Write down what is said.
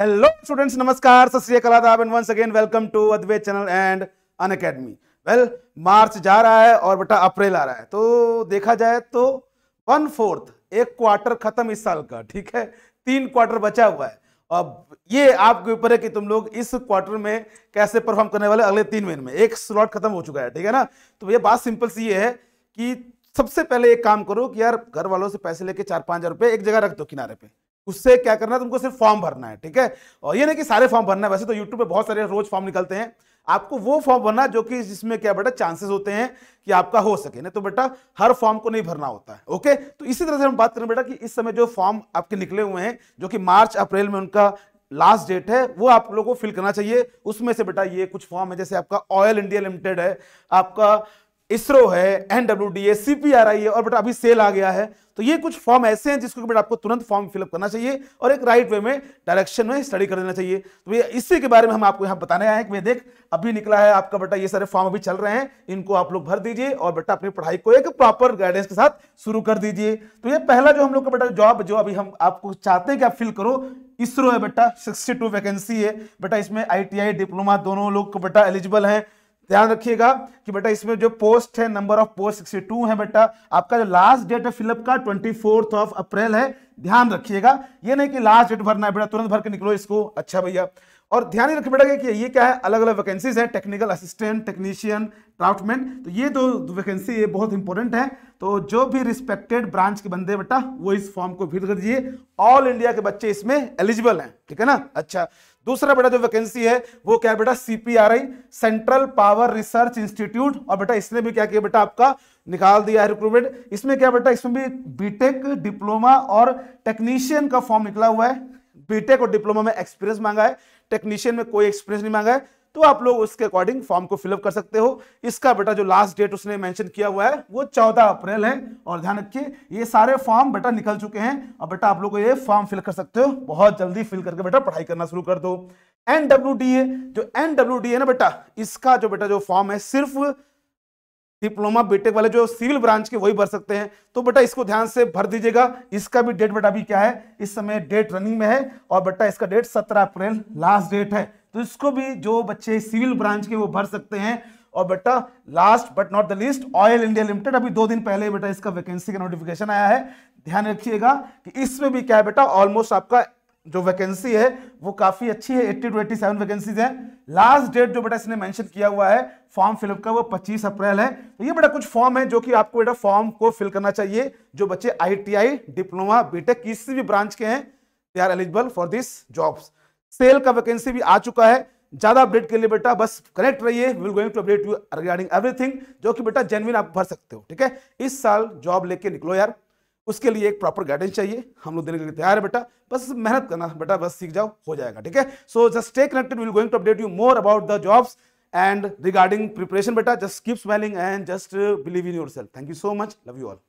hello students नमस्कार and once again welcome to Advait channel and Unacademy well March जा रहा है और बेटा अप्रैल आ रहा है तो देखा जाए तो वन फोर्थ एक क्वार्टर खत्म इस साल का ठीक है तीन क्वार्टर बचा हुआ है अब ये आपके ऊपर है कि तुम लोग इस क्वार्टर में कैसे परफॉर्म करने वाले अगले तीन महीने में एक स्लॉट खत्म हो चुका है ठीक है ना तो ये बात सिंपल सी ये है कि सबसे पहले एक काम करो कि यार घर वालों से पैसे लेके चार पाँच हजार रुपये एक जगह रख दो किनारे पे उससे क्या करना है तुमको सिर्फ फॉर्म भरना है ठीक है और ये नहीं कि सारे फॉर्म भरना है वैसे तो यूट्यूब पे बहुत सारे रोज फॉर्म निकलते हैं आपको वो फॉर्म भरना जो कि जिसमें क्या बेटा चांसेस होते हैं कि आपका हो सके नहीं तो बेटा हर फॉर्म को नहीं भरना होता है ओके तो इसी तरह से हम बात करें बेटा कि इस समय जो फॉर्म आपके निकले हुए हैं जो कि मार्च अप्रैल में उनका लास्ट डेट है वो आप लोगों को फिल करना चाहिए उसमें से बेटा ये कुछ फॉर्म है जैसे आपका ऑयल इंडिया लिमिटेड है आपका इसरो है एनडब्ल्यू डी है सी पी आर आई है और बेटा अभी सेल आ गया है तो ये कुछ फॉर्म ऐसे हैं जिसको बेटा आपको तुरंत फॉर्म फिलअप करना चाहिए और एक राइट वे में डायरेक्शन में स्टडी कर देना चाहिए तो ये इसी के बारे में हम आपको यहाँ बताने आए हैं कि भैया देख अभी निकला है आपका बेटा ये सारे फॉर्म अभी चल रहे हैं इनको आप लोग भर दीजिए और बेटा अपनी पढ़ाई को एक प्रॉपर गाइडेंस के साथ शुरू कर दीजिए तो ये पहला जो हम लोग का बेटा जॉब जो अभी हम आपको चाहते हैं कि आप फिल करो इसरो है बेटा सिक्सटी वैकेंसी है बेटा इसमें आई डिप्लोमा दोनों लोग बेटा एलिजिबल है ध्यान रखिएगा कि बेटा इसमें जो पोस्ट है number of post sixty two है बेटा आपका जो लास्ट डेट है फिलअप का ट्वेंटी फोर्थ ऑफ अप्रैल है ध्यान रखिएगा ये नहीं कि लास्ट डेट भरना है बेटा तुरंत भर के निकलो इसको अच्छा भैया और ध्यान रखिए बेटा कि ये क्या है अलग अलग वैकेंसीज है टेक्निकल असिस्टेंट टेक्नीशियन ट्राउटमैन तो ये दो वैकेंसी ये बहुत इंपॉर्टेंट है तो जो भी रिस्पेक्टेड ब्रांच के बंदे बेटा वो इस फॉर्म को फिल कर दीजिए ऑल इंडिया के बच्चे इसमें एलिजिबल हैं ठीक है ना अच्छा दूसरा बेटा जो वैकेंसी है वो क्या है बेटा CPRI central power research institute और बेटा इसने भी क्या किया बेटा आपका निकाल दिया है रिक्रूटमेंट इसमें क्या बेटा इसमें भी बीटेक डिप्लोमा और टेक्नीशियन का फॉर्म निकला हुआ है बीटेक और डिप्लोमा में एक्सपीरियंस मांगा है टेक्नीशियन में कोई एक्सपीरियंस नहीं मांगा है तो आप लोग उसके अकॉर्डिंग फॉर्म को फिलअप कर सकते हो इसका बेटा जो लास्ट डेट उसने मेंशन किया हुआ है वो 14 अप्रैल है और ध्यान रखिए ये सारे फॉर्म बेटा निकल चुके हैं और बेटा आप लोग ये फॉर्म फिल कर सकते हो बहुत जल्दी फिल करके बेटा पढ़ाई करना शुरू कर दो एनडब्ल्यू जो एनडब्ल्यू है ना बेटा इसका जो बेटा जो फॉर्म है सिर्फ डिप्लोमा बीटेक वाले जो सिविल ब्रांच के वही भर सकते हैं तो बेटा इसको ध्यान से भर दीजिएगा इसका भी डेट बेटा अभी क्या है इस समय डेट रनिंग में है और बेटा इसका डेट 17 अप्रैल लास्ट डेट है तो इसको भी जो बच्चे सिविल ब्रांच के वो भर सकते हैं और बेटा last but not the least oil India limited अभी दो दिन पहले बेटा इसका वैकेंसी का नोटिफिकेशन आया है ध्यान रखिएगा कि इसमें भी क्या है बेटा ऑलमोस्ट आपका जो वैकेंसी है वो काफी अच्छी है 80 टू 87 वैकेंसीज है लास्ट डेट जो बेटा इसने मेंशन किया हुआ है फॉर्म फिलअप का वो 25 अप्रैल है तो ये बेटा कुछ फॉर्म है जो कि आपको बेटा फॉर्म को फिल करना चाहिए जो बच्चे आईटीआई डिप्लोमा बीटेक किसी भी ब्रांच के हैं they are eligible for this jobs SAIL का वैकेंसी भी आ चुका है ज्यादा अपडेट के लिए बेटा बस कनेक्ट रहिए will going to update you regarding everything जो कि बेटा जेनविन आप भर सकते हो ठीक है इस साल जॉब लेके निकलो यार उसके लिए एक प्रॉपर गाइडेंस चाहिए हम लोग देने के लिए तैयार है बेटा बस मेहनत करना बेटा बस सीख जाओ हो जाएगा ठीक है so just stay connected will going to update you more about the jobs and regarding preparation बेटा just keep smiling and just believe in your thank you so much love you all